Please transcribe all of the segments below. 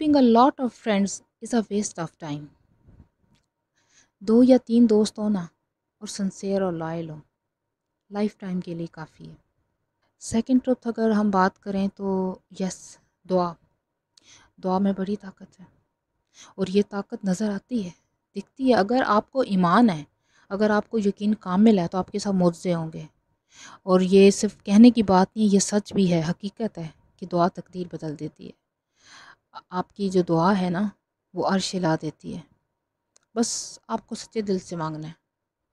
Keeping a lot of friends is a waste of time दो या तीन दोस्त हो ना और सन्सेयर और लॉयल हो लाइफ टाइम के लिए काफ़ी है सेकेंड ट्रुप अगर हम बात करें तो यस दुआ दुआ में बड़ी ताकत है और ये ताकत नज़र आती है दिखती है अगर आपको ईमान है अगर आपको यकीन कामिल है तो आपके साथ मुआवजे होंगे और ये सिर्फ कहने की बात नहीं ये सच भी है हकीकत है कि दुआ तकदीर बदल देती है आपकी जो दुआ है ना वो अर्श ला देती है बस आपको सच्चे दिल से मांगना है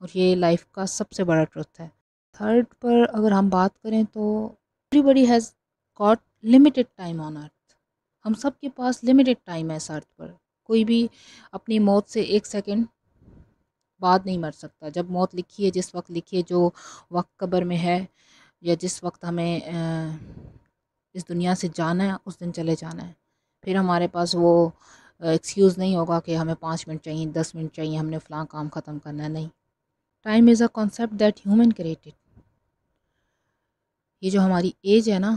और ये लाइफ का सबसे बड़ा ट्रुथ है थर्ड पर अगर हम बात करें तो everybody has got limited time on earth हम सब के पास लिमिटेड टाइम है इस अर्थ पर कोई भी अपनी मौत से एक सेकेंड बाद नहीं मर सकता जब मौत लिखी है जिस वक्त लिखी है जो वक्त कब्र में है या जिस वक्त हमें इस दुनिया से जाना है उस दिन चले जाना है फिर हमारे पास वो एक्सक्यूज़ नहीं होगा कि हमें पाँच मिनट चाहिए दस मिनट चाहिए हमने फ़लाँ काम ख़त्म करना नहीं time is a concept that human created ये जो हमारी एज है ना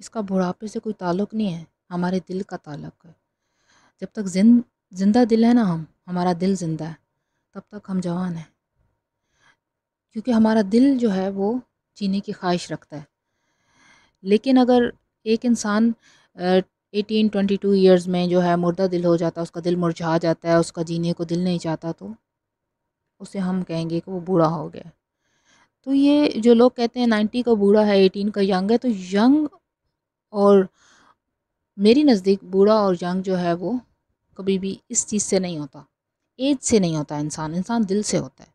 इसका बुढ़ापे से कोई ताल्लुक़ नहीं है हमारे दिल का ताल्लुक़ है जब तक जिंदा दिल है ना हम हमारा दिल ज़िंदा है तब तक हम जवान हैं क्योंकि हमारा दिल जो है वो जीने की ख्वाहिश रखता है लेकिन अगर एक इंसान एटीन ट्वेंटी टू ईयर्स में जो है मुर्दा दिल हो जाता है उसका दिल मुरझा जाता है उसका जीने को दिल नहीं चाहता तो उसे हम कहेंगे कि वो बूढ़ा हो गया तो ये जो लोग कहते हैं नाइन्टी का बूढ़ा है एटीन का यंग है तो यंग और मेरी नज़दीक बूढ़ा और यंग जो है वो कभी भी इस चीज़ से नहीं होता एज से नहीं होता इंसान इंसान दिल से होता है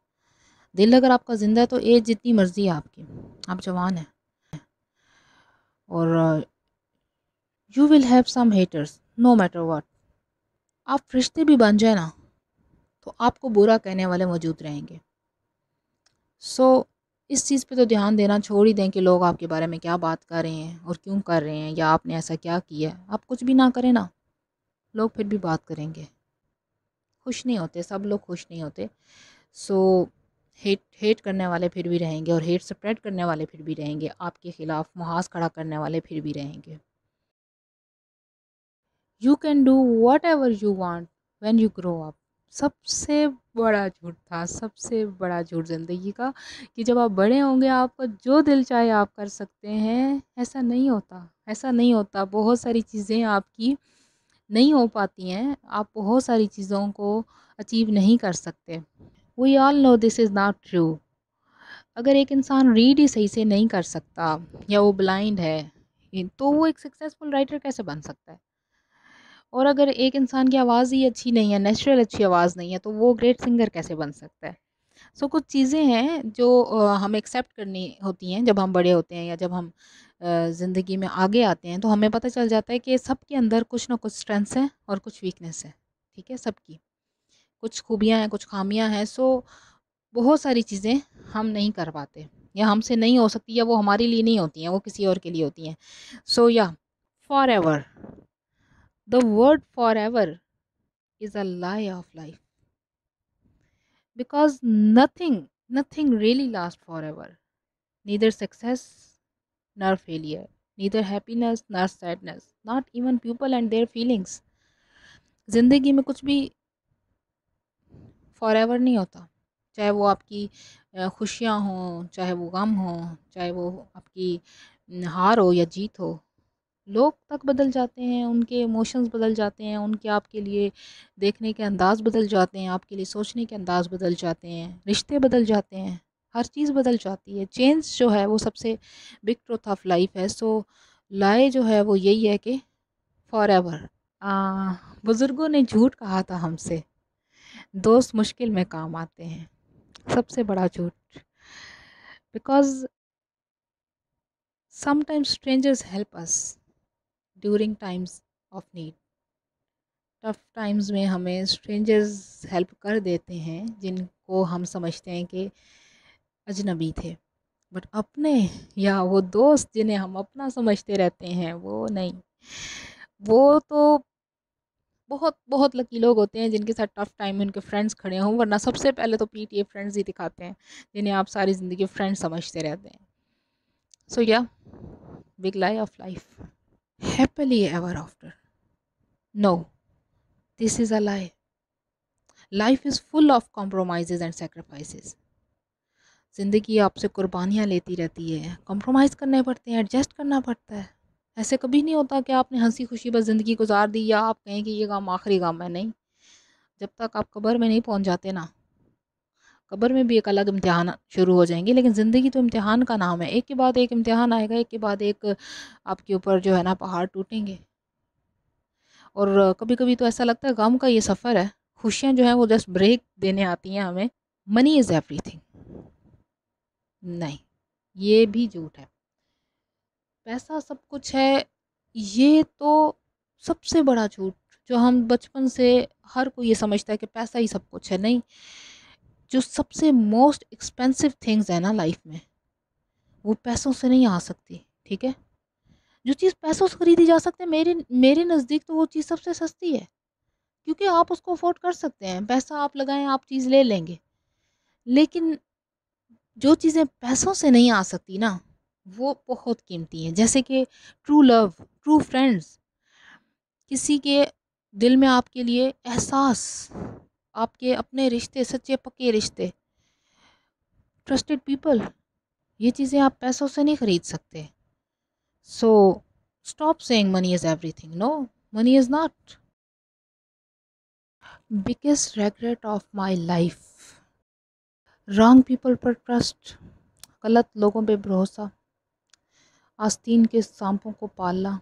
दिल अगर आपका ज़िंदा है तो एज जितनी मर्ज़ी है आपकी आप जवान हैं और you will have some haters no matter what आप रिश्ते भी बन जाए ना तो आपको बुरा कहने वाले मौजूद रहेंगे सो so, इस चीज़ पे तो ध्यान देना छोड़ ही दें कि लोग आपके बारे में क्या बात कर रहे हैं और क्यों कर रहे हैं या आपने ऐसा क्या किया है आप कुछ भी ना करें ना लोग फिर भी बात करेंगे खुश नहीं होते सब लोग खुश नहीं होते सो हेट हेट करने वाले फिर भी रहेंगे और हेट स्प्रेड करने वाले फिर भी रहेंगे आपके ख़िलाफ़ मुहाज खड़ा करने वाले फिर भी रहेंगे you can do whatever you want when you grow up सबसे बड़ा झूठ था सबसे बड़ा झूठ ज़िंदगी का कि जब आप बड़े होंगे आपका जो दिल चाहे आप कर सकते हैं ऐसा नहीं होता ऐसा नहीं होता बहुत सारी चीज़ें आपकी नहीं हो पाती हैं आप बहुत सारी चीज़ों को अचीव नहीं कर सकते we all know this is not true अगर एक इंसान रीड ही सही से नहीं कर सकता या वो ब्लाइंड है तो वो एक सक्सेसफुल राइटर कैसे बन सकता है और अगर एक इंसान की आवाज़ ही अच्छी नहीं है नेचुरल अच्छी आवाज़ नहीं है तो वो ग्रेट सिंगर कैसे बन सकता है सो so, कुछ चीज़ें हैं जो हमें एक्सेप्ट करनी होती हैं जब हम बड़े होते हैं या जब हम ज़िंदगी में आगे आते हैं तो हमें पता चल जाता है कि सबके अंदर कुछ ना कुछ स्ट्रेंथ्स हैं और कुछ वीकनेस है ठीक है सबकी कुछ खूबियाँ हैं कुछ खामियाँ हैं सो बहुत सारी चीज़ें हम नहीं कर पाते या हमसे नहीं हो सकती या वो हमारे लिए नहीं होती हैं वो किसी और के लिए होती हैं so yeah forever The word forever is a lie of life because nothing, nothing really lasts forever. Neither success nor failure, neither happiness nor sadness, not even people and their feelings. ज़िंदगी में कुछ भी for नहीं होता चाहे वो आपकी खुशियाँ हों चाहे वो गम हो चाहे वो आपकी हार हो या जीत हो लोग तक बदल जाते हैं उनके इमोशंस बदल जाते हैं उनके आपके लिए देखने के अंदाज़ बदल जाते हैं आपके लिए सोचने के अंदाज़ बदल जाते हैं रिश्ते बदल जाते हैं हर चीज़ बदल जाती है चेंज जो है वो सबसे बिग ट्रुथ ऑफ लाइफ है सो लाए जो है वो यही है कि फॉर एवर बुज़ुर्गों ने झूठ कहा था हमसे दोस्त मुश्किल में काम आते हैं सबसे बड़ा झूठ because sometimes strangers help us during times of need tough times में हमें स्ट्रेंजर्स हेल्प कर देते हैं जिनको हम समझते हैं कि अजनबी थे बट अपने या वो दोस्त जिन्हें हम अपना समझते रहते हैं वो नहीं वो तो बहुत बहुत लकी लोग होते हैं जिनके साथ टफ़ टाइम में उनके फ्रेंड्स खड़े हों वरना सबसे पहले तो पी फ्रेंड्स ही दिखाते हैं जिन्हें आप सारी ज़िंदगी फ्रेंड्स समझते रहते हैं so yeah big lie of life happily ever after. No, this is a lie. Life is full of compromise and sacrifices ज़िंदगी आपसे कुर्बानियाँ लेती रहती है कॉम्प्रोमाइज़ करने पड़ते हैं एडजस्ट करना पड़ता है ऐसे कभी नहीं होता कि आपने हंसी खुशी बस ज़िंदगी गुजार दी या आप कहें कि ये काम आखिरी काम है नहीं जब तक आप कब्र में नहीं पहुँच जाते ना कब्र में भी एक अलग इम्तिहान शुरू हो जाएंगे लेकिन ज़िंदगी तो इम्तहान का नाम है एक के बाद एक इम्तहान आएगा एक के बाद एक आपके ऊपर जो है ना पहाड़ टूटेंगे और कभी कभी तो ऐसा लगता है गम का ये सफ़र है खुशियाँ जो हैं वो जस्ट ब्रेक देने आती हैं हमें मनी इज़ थिंग नहीं ये भी झूठ है पैसा सब कुछ है ये तो सबसे बड़ा झूठ जो हम बचपन से हर कोई ये समझता है कि पैसा ही सब कुछ है नहीं जो सबसे मोस्ट एक्सपेंसिव थिंग्स है ना लाइफ में वो पैसों से नहीं आ सकती ठीक है जो चीज़ पैसों से खरीदी जा सकती है मेरे मेरे नज़दीक तो वो चीज़ सबसे सस्ती है क्योंकि आप उसको अफोर्ड कर सकते हैं पैसा आप लगाएं आप चीज़ ले लेंगे लेकिन जो चीज़ें पैसों से नहीं आ सकती ना वो बहुत कीमती हैं जैसे कि ट्रू लव ट्रू फ्रेंड्स किसी के दिल में आपके लिए एहसास आपके अपने रिश्ते सच्चे पक्के रिश्ते ट्रस्टेड पीपल ये चीज़ें आप पैसों से नहीं खरीद सकते so stop saying money is everything no money is not biggest regret of my life wrong people पर ट्रस्ट गलत लोगों पे भरोसा आस्तीन के सांपों को पालना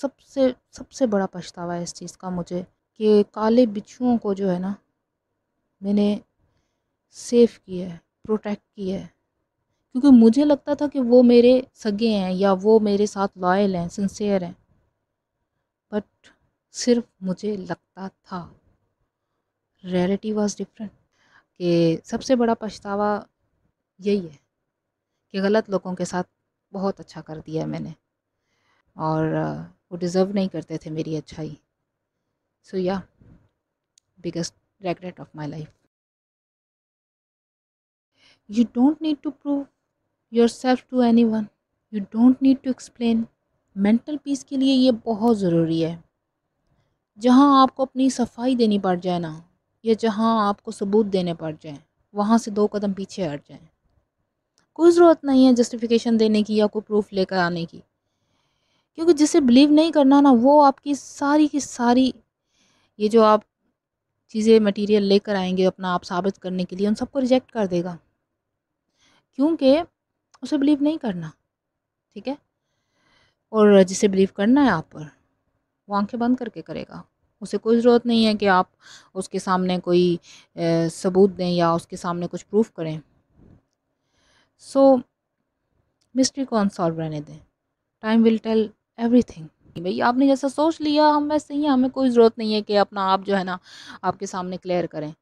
सबसे सबसे बड़ा पछतावा है इस चीज़ का मुझे कि काले बिच्छुओं को जो है ना मैंने सेफ किया है प्रोटेक्ट किया है क्योंकि मुझे लगता था कि वो मेरे सगे हैं या वो मेरे साथ लॉयल हैं सिंसेयर हैं बट सिर्फ मुझे लगता था रियलिटी वाज डिफरेंट कि सबसे बड़ा पछतावा यही है कि गलत लोगों के साथ बहुत अच्छा कर दिया मैंने और वो डिज़र्व नहीं करते थे मेरी अच्छाई so yeah biggest regret of my life you don't need to prove yourself to anyone you don't need to explain mental peace के लिए ये बहुत ज़रूरी है जहाँ आपको अपनी सफाई देनी पड़ जाए ना या जहाँ आपको सबूत देने पड़ जाए वहाँ से दो कदम पीछे हट जाए कोई ज़रूरत नहीं है जस्टिफिकेशन देने की या कोई प्रूफ लेकर आने की क्योंकि जिसे बिलीव नहीं करना ना वो आपकी सारी की सारी ये जो आप चीज़ें मटेरियल लेकर आएंगे अपना आप साबित करने के लिए उन सबको रिजेक्ट कर देगा क्योंकि उसे बिलीव नहीं करना ठीक है और जिसे बिलीव करना है आप पर वो आंखें बंद करके करेगा उसे कोई ज़रूरत नहीं है कि आप उसके सामने कोई ए, सबूत दें या उसके सामने कुछ प्रूफ करें सो मिस्ट्री को अनसॉल्व रहने दें टाइम विल टेल एवरीथिंग नहीं भाई आपने जैसा सोच लिया हम वैसे ही हमें कोई ज़रूरत नहीं है कि अपना आप जो है ना आपके सामने क्लियर करें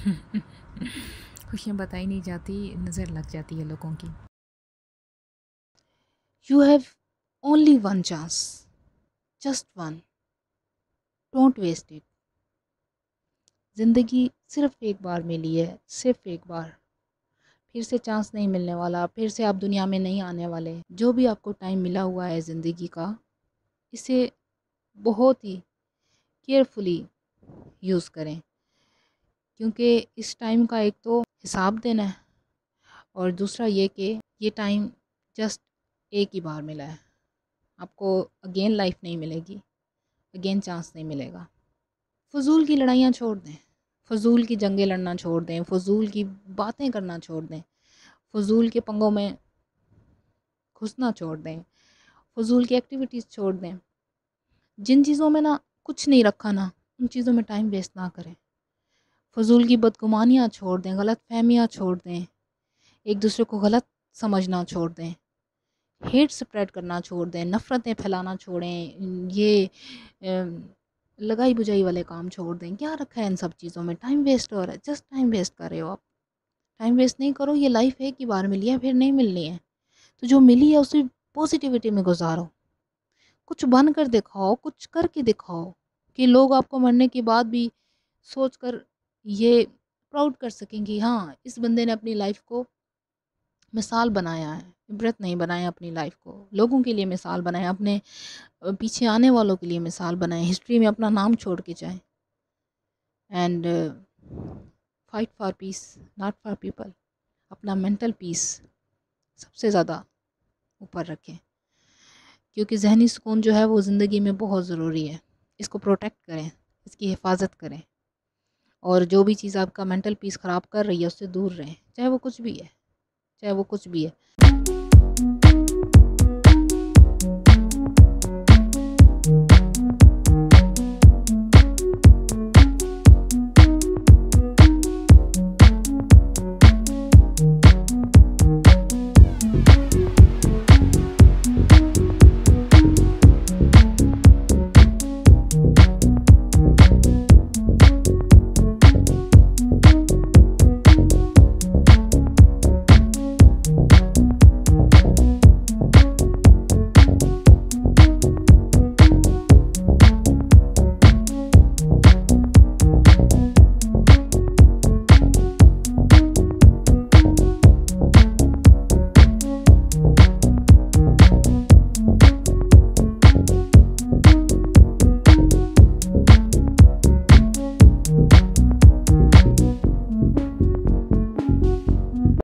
खुशियाँ बताई नहीं जाती नज़र लग जाती है लोगों की you have only one chance just one don't waste it ज़िंदगी सिर्फ एक बार मिली है सिर्फ एक बार फिर से चांस नहीं मिलने वाला फिर से आप दुनिया में नहीं आने वाले जो भी आपको टाइम मिला हुआ है ज़िंदगी का इसे बहुत ही केयरफुली यूज़ करें क्योंकि इस टाइम का एक तो हिसाब देना है और दूसरा ये कि ये टाइम जस्ट एक ही बार मिला है आपको अगेन लाइफ नहीं मिलेगी अगेन चांस नहीं मिलेगा फजूल की लड़ाइयाँ छोड़ दें फजूल की जंगें लड़ना छोड़ दें फजूल की बातें करना छोड़ दें फजूल के पंगों में घुसना छोड़ दें फजूल की एक्टिविटीज़ छोड़ दें जिन चीज़ों में ना कुछ नहीं रखा ना उन चीज़ों में टाइम वेस्ट ना करें फजूल की बदगुमानियाँ छोड़ दें गलत फहमियाँ छोड़ दें एक दूसरे को गलत समझना छोड़ दें हेट स्प्रेड करना छोड़ दें नफ़रतें फैलाना छोड़ें ये लगाई बुझाई वाले काम छोड़ दें क्या रखा है इन सब चीज़ों में टाइम वेस्ट हो रहा है जस्ट टाइम वेस्ट कर रहे हो आप टाइम वेस्ट नहीं करो ये लाइफ है कि बार मिली है फिर नहीं मिलनी है तो जो मिली है उसे पॉजिटिविटी में गुजारो कुछ बन कर दिखाओ कुछ करके दिखाओ कि लोग आपको मरने के बाद भी सोच कर ये प्राउड कर सकें कि हाँ इस बंदे ने अपनी लाइफ को मिसाल बनाया है इबरत नहीं बनाएं अपनी लाइफ को लोगों के लिए मिसाल बनाएं अपने पीछे आने वालों के लिए मिसाल बनाएं हिस्ट्री में अपना नाम छोड़ के जाएं and fight for peace not for people अपना मेंटल पीस सबसे ज़्यादा ऊपर रखें क्योंकि जहनी सुकून जो है वो ज़िंदगी में बहुत ज़रूरी है इसको प्रोटेक्ट करें इसकी हिफाजत करें और जो भी चीज़ आपका मेंटल पीस ख़राब कर रही है उससे दूर रहें चाहे वो कुछ भी है चाहे वो कुछ भी है